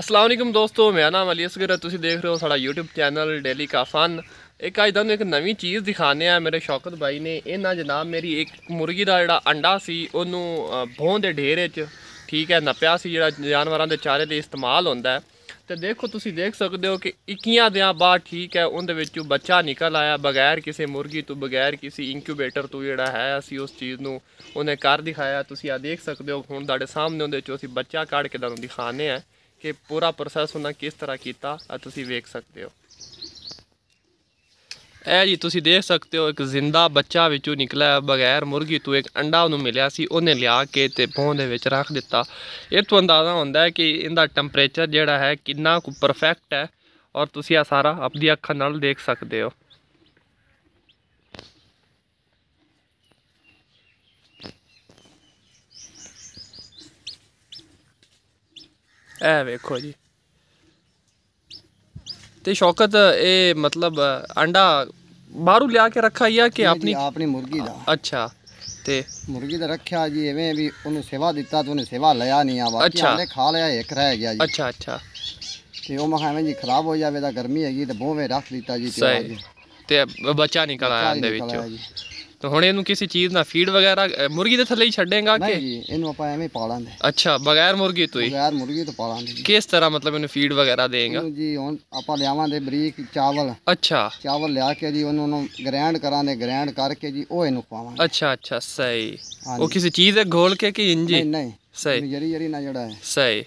ਅਸਲਾਮ ਦੋਸਤੋ ਮੈਂ ਨਾਮ ਅਲੀ ਅਸਗਰ ਤੁਸੀਂ ਦੇਖ ਰਹੇ ਹੋ ਸਾਡਾ YouTube ਚੈਨਲ ਡੇਲੀ ਕਾ ਫਨ ਇੱਕ ਅੱਜ ਤੁਹਾਨੂੰ ਇੱਕ ਨਵੀਂ ਚੀਜ਼ ਦਿਖਾਣੇ ਆ ਮੇਰੇ ਸ਼ੌਕਤ ਭਾਈ ਨੇ ਇਹਨਾਂ ਜਨਾਬ ਮੇਰੀ ਇੱਕ ਮੁਰਗੀ ਦਾ ਜਿਹੜਾ ਅੰਡਾ ਸੀ ਉਹਨੂੰ ਭੋਂ ਦੇ ਢੇਰੇ 'ਚ ਠੀਕ ਹੈ ਨੱਪਿਆ ਸੀ ਜਿਹੜਾ ਜਾਨਵਰਾਂ ਦੇ ਚਾਰੇ ਦੇ ਇਸਤੇਮਾਲ ਹੁੰਦਾ ਤੇ ਦੇਖੋ ਤੁਸੀਂ ਦੇਖ ਸਕਦੇ ਹੋ ਕਿ ਇਕੀਆਂ ਦਿਨਾਂ ਬਾਅਦ ਠੀਕ ਹੈ ਉਹਦੇ ਵਿੱਚੋਂ ਬੱਚਾ ਨਿਕਲ ਆਇਆ ਬਗੈਰ ਕਿਸੇ ਮੁਰਗੀ ਤੋਂ ਬਗੈਰ ਕਿਸੇ ਇਨਕਿਊਬੇਟਰ ਤੋਂ ਜਿਹੜਾ ਹੈ ਅਸੀਂ ਉਸ ਚੀਜ਼ ਨੂੰ ਉਹਨੇ ਕਰ ਦਿਖਾਇਆ ਤੁਸੀਂ ਆ ਦੇਖ ਸਕਦੇ ਹੋ ਹੁਣ ਤੁਹਾਡੇ ਸਾਹਮਣੇ ਉਹਦੇ ਚੋਂ ਅਸੀਂ ਬੱਚਾ ਕੱਢ ਕੇ ਤੁਹਾਨੂੰ ਦਿਖਾਣੇ ਆ ਕਿ ਪੂਰਾ ਪ੍ਰੋਸੈਸ ਉਹਨਾਂ ਕਿਸ ਤਰ੍ਹਾਂ ਕੀਤਾ ਆ ਤੁਸੀਂ ਵੇਖ ਸਕਦੇ ਹੋ ਇਹ ਜੀ ਤੁਸੀਂ ਦੇਖ ਸਕਦੇ ਹੋ ਇੱਕ ਜ਼ਿੰਦਾ ਬੱਚਾ ਵਿੱਚੋਂ ਨਿਕਲਾ ਬਗੈਰ ਮੁਰਗੀ ਤੋਂ ਇੱਕ ਅੰਡਾ ਉਹਨੂੰ ਮਿਲਿਆ ਸੀ ਉਹਨੇ ਲਿਆ ਕੇ ਤੇ ਪੌਂ ਦੇ ਵਿੱਚ ਰੱਖ ਦਿੱਤਾ ਇਹ ਤੋਂ ਅੰਦਾਜ਼ਾ ਹੁੰਦਾ ਹੈ ਕਿ ਇਹਦਾ ਟੈਂਪਰੇਚਰ ਜਿਹੜਾ ਹੈ ਕਿੰਨਾ ਕੁ ਪਰਫੈਕਟ ਹੈ ਔਰ ਤੁਸੀਂ ਆ ਸਾਰਾ ਆਪਣੀ ਅੱਖਾਂ ਨਾਲ ਦੇਖ ਸਕਦੇ ਹੋ ਐ ਵੇਖੋ ਜੀ ਤੇ ਸ਼ੌਕਤ ਇਹ ਮਤਲਬ ਅੰਡਾ ਬਾਹਰੋਂ ਲਿਆ ਕੇ ਰੱਖਾ ਹੀ ਆ ਕਿ ਆਪਣੀ ਆਪਣੀ ਮੁਰਗੀ ਦਾ ਅੱਛਾ ਤੇ ਮੁਰਗੀ ਦਾ ਰੱਖਿਆ ਜੀ ਐਵੇਂ ਵੀ ਉਹਨੂੰ ਸੇਵਾ ਦਿੱਤਾ ਤੇ ਉਹਨੇ ਸੇਵਾ ਲਿਆ ਨਹੀਂ ਆ ਬਾਕੀ ਆਲੇ ਖਾ ਲਿਆ ਇੱਕ ਰਹਿ ਗਿਆ ਜੀ ਅੱਛਾ ਅੱਛਾ ਤੇ ਉਹ ਮਖਾਵੇਂ ਜੀ ਖਰਾਬ ਹੋ ਜਾਵੇ ਤਾਂ ਗਰਮੀ ਹੈਗੀ ਤੇ ਬੋਵੇਂ ਰੱਖ ਦਿੱਤਾ ਜੀ ਤੇ ਤੇ ਬੱਚਾ ਨਿਕਲ ਆਇਆ ਇਹਦੇ ਵਿੱਚੋਂ ਤਾਂ ਹੁਣ ਇਹਨੂੰ ਕਿਸੇ ਚੀਜ਼ ਨਾਲ ਫੀਡ ਵਗੈਰਾ ਮੁਰਗੀ ਦੇ ਥੱਲੇ ਹੀ ਛੱਡੇਗਾ ਨਹੀਂ ਕਿ ਜੀ ਇਹਨੂੰ ਆਪਾਂ ਐਵੇਂ ਹੀ ਪਾਲਾਂਗੇ ਅੱਛਾ ਬਗੈਰ ਮੁਰਗੀ ਤੋਂ ਹੀ ਬਗੈਰ ਮੁਰਗੀ ਤੋਂ ਪਾਲਾਂਗੇ ਕਿਸ ਤਰ੍ਹਾਂ ਮਤਲਬ ਇਹਨੂੰ ਫੀਡ ਵਗੈਰਾ ਦੇਗਾ ਜੀ ਹੁਣ ਆਪਾਂ ਲਿਆਵਾਂਗੇ ਬਰੀਕ ਚਾਵਲ ਅੱਛਾ ਚਾਵਲ ਲਿਆ ਕੇ ਜੀ ਉਹਨਾਂ ਨੂੰ ਗ੍ਰੈਂਡ ਕਰਾਂਗੇ ਗ੍ਰੈਂਡ ਕਰਕੇ ਜੀ ਉਹ ਇਹਨੂੰ ਪਾਵਾਂਗੇ ਅੱਛਾ ਅੱਛਾ ਸਹੀ ਉਹ ਕਿਸੇ ਚੀਜ਼ ਦੇ ਘੋਲ ਕੇ ਕਿ ਇੰਜੀ ਨਹੀਂ ਨਹੀਂ ਸਹੀ ਜਰੀ ਜਰੀ ਨਾ ਜਿਹੜਾ ਹੈ ਸਹੀ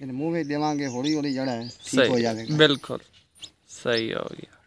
ਇਹਨੂੰ ਮੂੰਹ ਵਿੱਚ ਦੇਵਾਂਗੇ ਹੌਲੀ ਹੌਲੀ ਜਿਹੜਾ ਹੈ ਠੀਕ ਹੋ ਜਾਵੇਗਾ ਬਿਲਕੁਲ ਸਹੀ ਹੋ ਗਿਆ